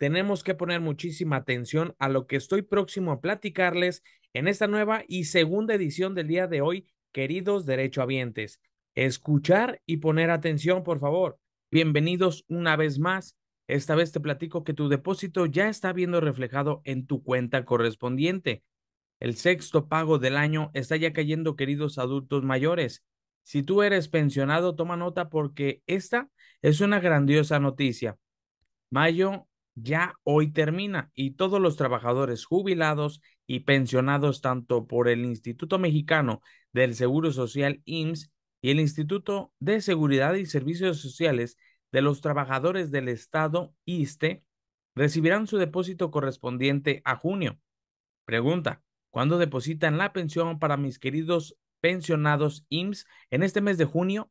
tenemos que poner muchísima atención a lo que estoy próximo a platicarles en esta nueva y segunda edición del día de hoy, queridos derechohabientes. Escuchar y poner atención, por favor. Bienvenidos una vez más. Esta vez te platico que tu depósito ya está viendo reflejado en tu cuenta correspondiente. El sexto pago del año está ya cayendo, queridos adultos mayores. Si tú eres pensionado, toma nota porque esta es una grandiosa noticia. Mayo ya hoy termina y todos los trabajadores jubilados y pensionados tanto por el Instituto Mexicano del Seguro Social IMSS y el Instituto de Seguridad y Servicios Sociales de los Trabajadores del Estado ISTE recibirán su depósito correspondiente a junio. Pregunta, ¿cuándo depositan la pensión para mis queridos pensionados IMSS en este mes de junio?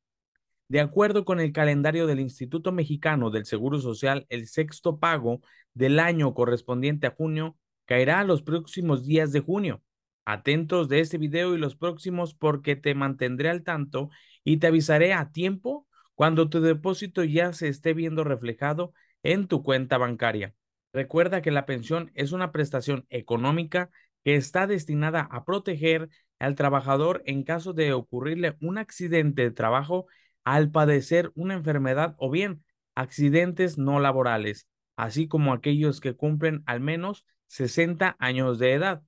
De acuerdo con el calendario del Instituto Mexicano del Seguro Social, el sexto pago del año correspondiente a junio caerá a los próximos días de junio. Atentos de este video y los próximos porque te mantendré al tanto y te avisaré a tiempo cuando tu depósito ya se esté viendo reflejado en tu cuenta bancaria. Recuerda que la pensión es una prestación económica que está destinada a proteger al trabajador en caso de ocurrirle un accidente de trabajo al padecer una enfermedad o bien accidentes no laborales, así como aquellos que cumplen al menos 60 años de edad.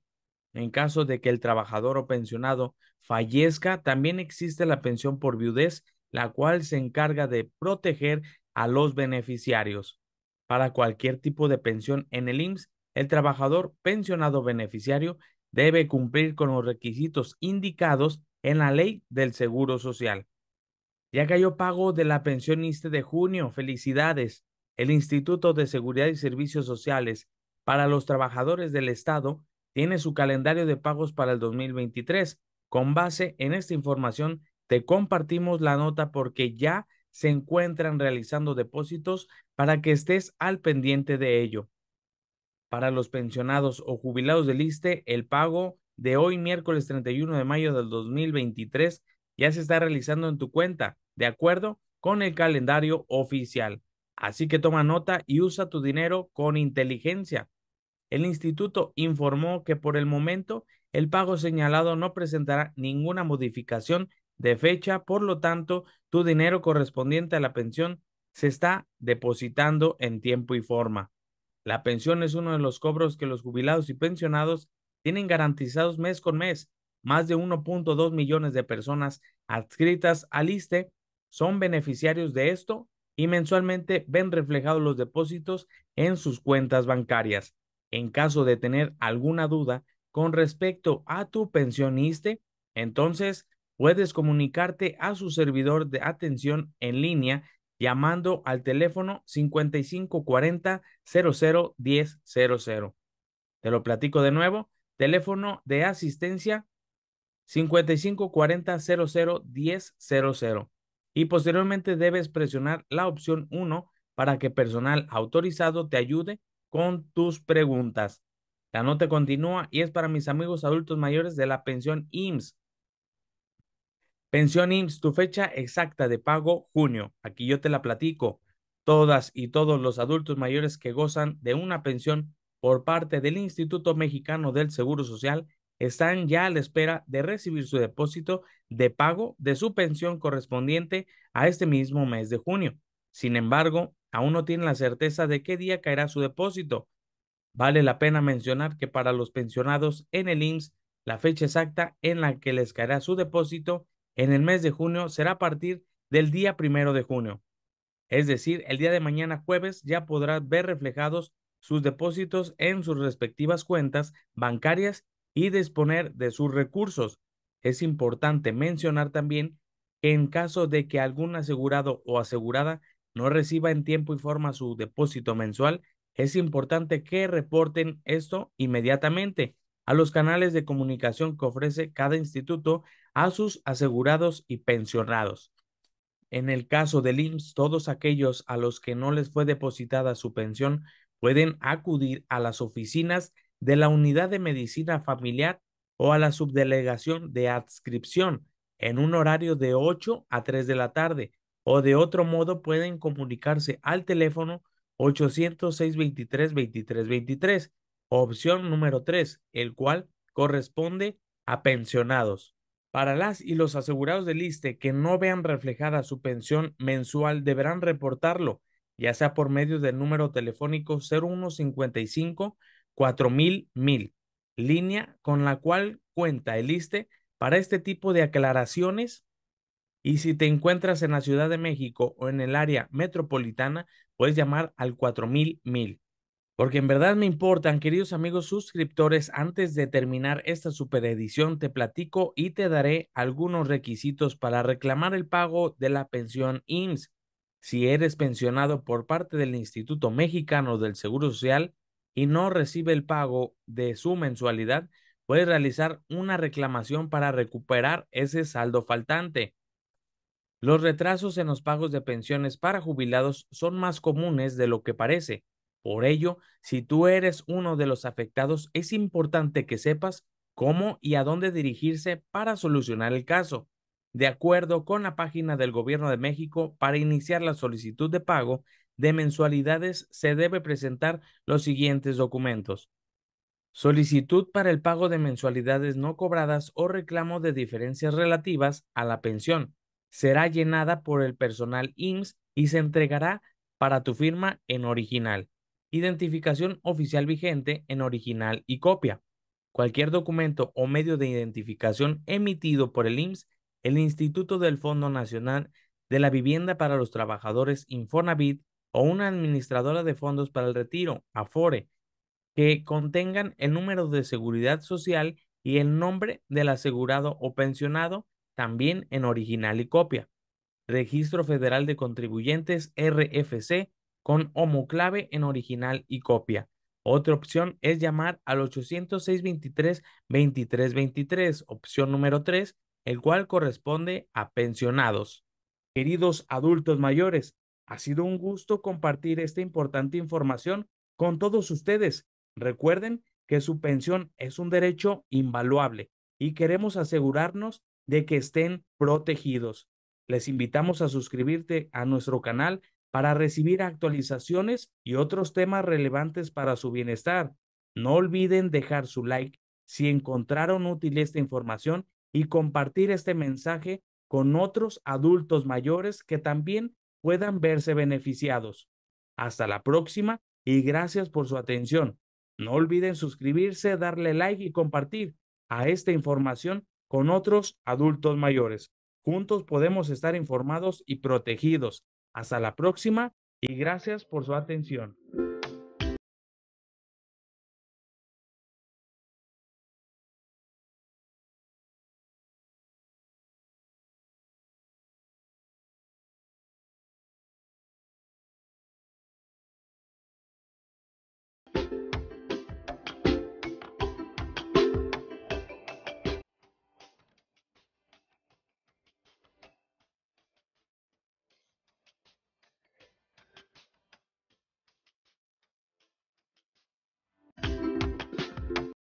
En caso de que el trabajador o pensionado fallezca, también existe la pensión por viudez, la cual se encarga de proteger a los beneficiarios. Para cualquier tipo de pensión en el IMSS, el trabajador pensionado beneficiario debe cumplir con los requisitos indicados en la ley del Seguro Social. Ya cayó pago de la pensión ISTE de junio. Felicidades. El Instituto de Seguridad y Servicios Sociales para los Trabajadores del Estado tiene su calendario de pagos para el 2023. Con base en esta información, te compartimos la nota porque ya se encuentran realizando depósitos para que estés al pendiente de ello. Para los pensionados o jubilados del ISTE, el pago de hoy miércoles 31 de mayo del 2023 ya se está realizando en tu cuenta de acuerdo con el calendario oficial. Así que toma nota y usa tu dinero con inteligencia. El instituto informó que por el momento el pago señalado no presentará ninguna modificación de fecha, por lo tanto, tu dinero correspondiente a la pensión se está depositando en tiempo y forma. La pensión es uno de los cobros que los jubilados y pensionados tienen garantizados mes con mes. Más de 1.2 millones de personas adscritas al ISTE son beneficiarios de esto y mensualmente ven reflejados los depósitos en sus cuentas bancarias. En caso de tener alguna duda con respecto a tu pensionista, entonces puedes comunicarte a su servidor de atención en línea llamando al teléfono 5540 00 Te lo platico de nuevo, teléfono de asistencia 5540 00100 y posteriormente debes presionar la opción 1 para que personal autorizado te ayude con tus preguntas. La nota continúa y es para mis amigos adultos mayores de la pensión IMSS. Pensión IMSS, tu fecha exacta de pago, junio. Aquí yo te la platico. Todas y todos los adultos mayores que gozan de una pensión por parte del Instituto Mexicano del Seguro Social están ya a la espera de recibir su depósito de pago de su pensión correspondiente a este mismo mes de junio. Sin embargo, aún no tienen la certeza de qué día caerá su depósito. Vale la pena mencionar que para los pensionados en el IMSS, la fecha exacta en la que les caerá su depósito en el mes de junio será a partir del día primero de junio. Es decir, el día de mañana jueves ya podrán ver reflejados sus depósitos en sus respectivas cuentas bancarias y disponer de sus recursos. Es importante mencionar también que en caso de que algún asegurado o asegurada no reciba en tiempo y forma su depósito mensual, es importante que reporten esto inmediatamente a los canales de comunicación que ofrece cada instituto a sus asegurados y pensionados. En el caso del IMSS, todos aquellos a los que no les fue depositada su pensión pueden acudir a las oficinas de la Unidad de Medicina Familiar o a la subdelegación de adscripción en un horario de 8 a 3 de la tarde o de otro modo pueden comunicarse al teléfono 806 23 2323 opción número 3, el cual corresponde a pensionados. Para las y los asegurados del liste que no vean reflejada su pensión mensual deberán reportarlo, ya sea por medio del número telefónico 0155 4000 mil, línea con la cual cuenta el ISTE para este tipo de aclaraciones. Y si te encuentras en la Ciudad de México o en el área metropolitana, puedes llamar al 4000 mil. Porque en verdad me importan, queridos amigos suscriptores, antes de terminar esta superedición te platico y te daré algunos requisitos para reclamar el pago de la pensión IMSS. Si eres pensionado por parte del Instituto Mexicano del Seguro Social, y no recibe el pago de su mensualidad, puede realizar una reclamación para recuperar ese saldo faltante. Los retrasos en los pagos de pensiones para jubilados son más comunes de lo que parece. Por ello, si tú eres uno de los afectados, es importante que sepas cómo y a dónde dirigirse para solucionar el caso. De acuerdo con la página del Gobierno de México, para iniciar la solicitud de pago, de mensualidades se debe presentar los siguientes documentos. Solicitud para el pago de mensualidades no cobradas o reclamo de diferencias relativas a la pensión. Será llenada por el personal IMSS y se entregará para tu firma en original. Identificación oficial vigente en original y copia. Cualquier documento o medio de identificación emitido por el IMSS, el Instituto del Fondo Nacional de la Vivienda para los Trabajadores Infonavit o una administradora de fondos para el retiro, Afore, que contengan el número de seguridad social y el nombre del asegurado o pensionado, también en original y copia. Registro Federal de Contribuyentes, RFC, con homoclave en original y copia. Otra opción es llamar al 806-23-2323, opción número 3, el cual corresponde a pensionados. Queridos adultos mayores, ha sido un gusto compartir esta importante información con todos ustedes. Recuerden que su pensión es un derecho invaluable y queremos asegurarnos de que estén protegidos. Les invitamos a suscribirte a nuestro canal para recibir actualizaciones y otros temas relevantes para su bienestar. No olviden dejar su like si encontraron útil esta información y compartir este mensaje con otros adultos mayores que también puedan verse beneficiados. Hasta la próxima y gracias por su atención. No olviden suscribirse, darle like y compartir a esta información con otros adultos mayores. Juntos podemos estar informados y protegidos. Hasta la próxima y gracias por su atención.